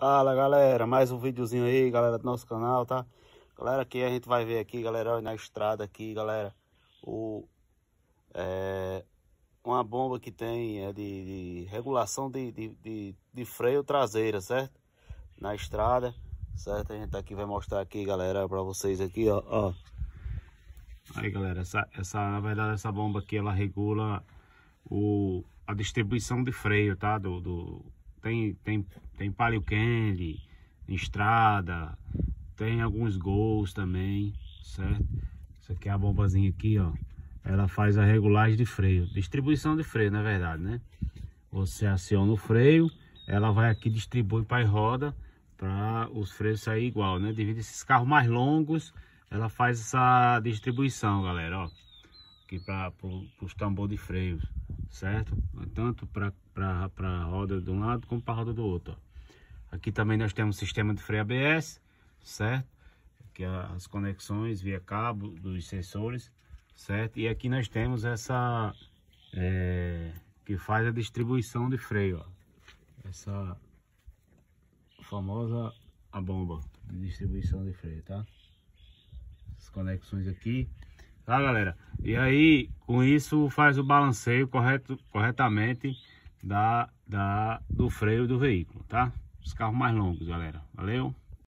Fala galera, mais um videozinho aí galera do nosso canal, tá? Galera, aqui a gente vai ver aqui, galera, na estrada aqui, galera o, é, Uma bomba que tem é, de, de, regulação de, de, de, freio traseira, certo? Na estrada, certo? A gente aqui vai mostrar aqui, galera, pra vocês aqui, ó, ó. Aí galera, essa, essa, na verdade essa bomba aqui, ela regula o, a distribuição de freio, tá? do, do tem, tem tem Palio Candy, Estrada, tem alguns gols também, certo? Isso aqui é a bombazinha aqui, ó. Ela faz a regulagem de freio, distribuição de freio, na verdade, né? Você aciona o freio, ela vai aqui distribui para a roda para os freios sair igual, né? Devido a esses carros mais longos, ela faz essa distribuição, galera, ó. Aqui para os tambor de freios, certo? Tanto para a roda de um lado como para a roda do outro, ó. Aqui também nós temos sistema de freio ABS, certo? Aqui as conexões via cabo dos sensores, certo? E aqui nós temos essa... É, que faz a distribuição de freio, ó. Essa famosa a bomba de distribuição de freio, tá? As conexões aqui. Tá, galera? E aí, com isso, faz o balanceio correto, corretamente da, da, do freio do veículo, tá? os carros mais longos, galera. Valeu!